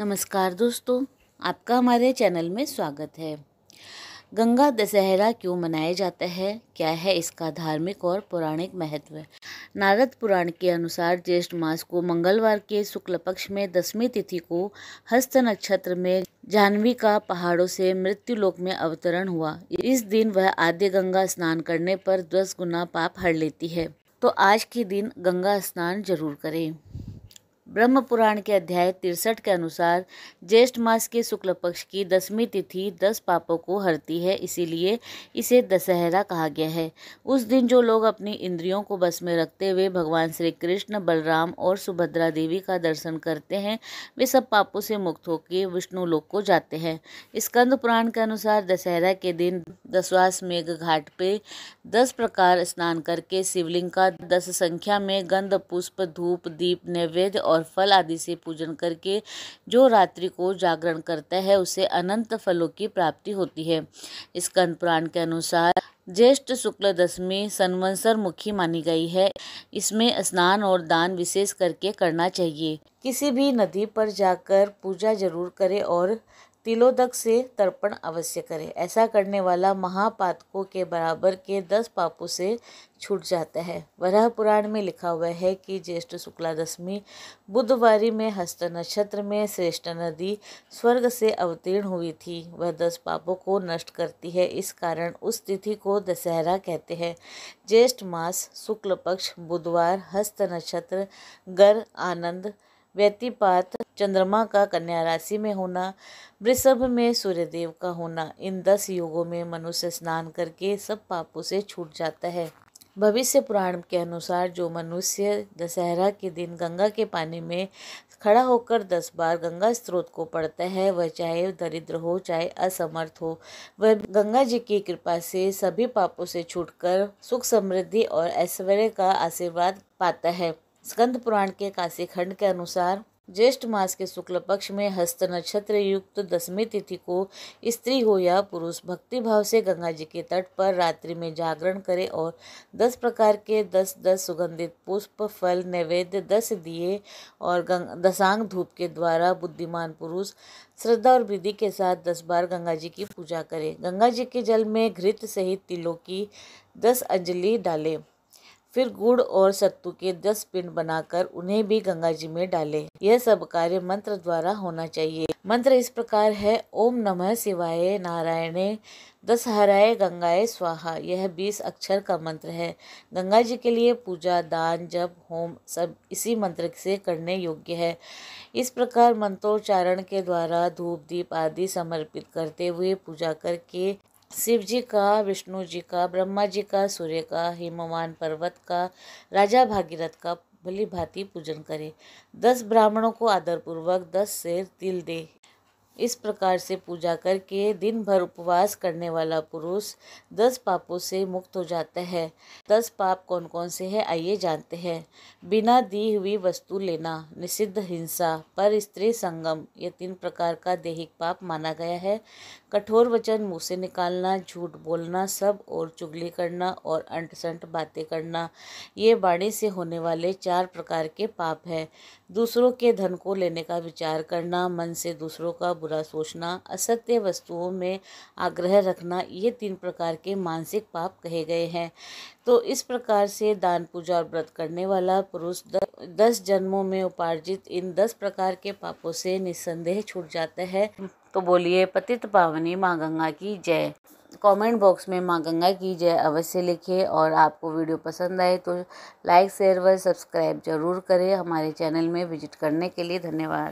नमस्कार दोस्तों आपका हमारे चैनल में स्वागत है गंगा दशहरा क्यों मनाया जाता है क्या है इसका धार्मिक और पौराणिक महत्व नारद पुराण के अनुसार ज्येष्ठ मास को मंगलवार के शुक्ल पक्ष में दसवीं तिथि को हस्त नक्षत्र में जाह्नवी का पहाड़ों से मृत्यु लोक में अवतरण हुआ इस दिन वह आद्य गंगा स्नान करने पर दस गुना पाप हर लेती है तो आज के दिन गंगा स्नान जरूर करें ब्रह्म पुराण के अध्याय तिरसठ के अनुसार ज्येष्ठ मास के शुक्ल पक्ष की दसवीं तिथि दस पापों को हरती है इसीलिए इसे दशहरा कहा गया है उस दिन जो लोग अपनी इंद्रियों को बस में रखते हुए भगवान श्री कृष्ण बलराम और सुभद्रा देवी का दर्शन करते हैं वे सब पापों से मुक्त होकर विष्णु लोक को जाते हैं स्कंद पुराण के अनुसार दशहरा के दिन दसवास मेघ घाट पे दस प्रकार स्नान करके शिवलिंग का दस संख्या में गंध पुष्प धूप दीप नैवेद्य और और फल आदि से पूजन करके जो रात्रि को जागरण करता है उसे अनंत फलों की प्राप्ति होती है स्कंद पुराण के अनुसार ज्येष्ठ शुक्ल दशमी संवंसर मुखी मानी गई है इसमें स्नान और दान विशेष करके करना चाहिए किसी भी नदी पर जाकर पूजा जरूर करें और तिलोदक से तर्पण अवश्य करें ऐसा करने वाला महापातकों के बराबर के दस पापों से छूट जाता है वराह पुराण में लिखा हुआ है कि ज्येष्ठ शुक्ला दशमी बुधवारी में हस्त नक्षत्र में श्रेष्ठ नदी स्वर्ग से अवतीर्ण हुई थी वह दस पापों को नष्ट करती है इस कारण उस तिथि को दशहरा कहते हैं ज्येष्ठ मास शुक्ल पक्ष बुधवार हस्त नक्षत्र गर आनंद व्यतिपात चंद्रमा का कन्या राशि में होना वृषभ में सूर्यदेव का होना इन दस योगों में मनुष्य स्नान करके सब पापों से छूट जाता है भविष्य पुराण के अनुसार जो मनुष्य दशहरा के दिन गंगा के पानी में खड़ा होकर दस बार गंगा स्त्रोत को पढ़ता है वह चाहे दरिद्र हो चाहे असमर्थ हो वह गंगा जी की कृपा से सभी पापों से छूटकर सुख समृद्धि और ऐश्वर्य का आशीर्वाद पाता है स्कंद पुराण के काशी खंड के अनुसार ज्येष्ठ मास के शुक्ल पक्ष में हस्त नक्षत्र युक्त दसवीं तिथि को स्त्री हो या पुरुष भक्ति भाव से गंगा जी के तट पर रात्रि में जागरण करे और दस प्रकार के दस दस सुगंधित पुष्प फल नैवेद्य दस दिए और गंग दशांग धूप के द्वारा बुद्धिमान पुरुष श्रद्धा और विधि के साथ दस बार गंगा जी की पूजा करें गंगा जी के जल में घृत सहित तिलों की दस अंजलि डालें फिर गुड़ और सत्तू के दस पिंड बनाकर उन्हें भी गंगा जी में डालें यह सब कार्य मंत्र द्वारा होना चाहिए मंत्र इस प्रकार है ओम नमः शिवाय नारायणे दस हराय गंगाए स्वाहा यह बीस अक्षर का मंत्र है गंगा जी के लिए पूजा दान जप होम सब इसी मंत्र से करने योग्य है इस प्रकार मंत्रोच्चारण के द्वारा धूप दीप आदि समर्पित करते हुए पूजा करके शिव जी का विष्णु जी का ब्रह्मा जी का सूर्य का हिमवान पर्वत का राजा भागीरथ का भली भांति पूजन करें दस ब्राह्मणों को आदरपूर्वक दस से तिल दे इस प्रकार से पूजा करके दिन भर उपवास करने वाला पुरुष दस पापों से मुक्त हो जाता है दस पाप कौन कौन से हैं आइए जानते हैं बिना दी हुई वस्तु लेना निषिद्ध हिंसा पर स्त्री संगम ये तीन प्रकार का दैहिक पाप माना गया है कठोर वचन मुँह से निकालना झूठ बोलना सब और चुगली करना और अंटसंट बातें करना ये वाणी से होने वाले चार प्रकार के पाप हैं दूसरों के धन को लेने का विचार करना मन से दूसरों का बुरा सोचना असत्य वस्तुओं में आग्रह रखना ये तीन प्रकार के मानसिक पाप कहे गए हैं तो इस प्रकार से दान पूजा और व्रत करने वाला पुरुष दस जन्मों में उपार्जित इन दस प्रकार के पापों से निस्संदेह छूट जाता है तो बोलिए पतित पावनी माँ गंगा की जय कमेंट बॉक्स में माँ गंगा की जय अवश्य लिखिए और आपको वीडियो पसंद आए तो लाइक शेयर व सब्सक्राइब जरूर करें हमारे चैनल में विजिट करने के लिए धन्यवाद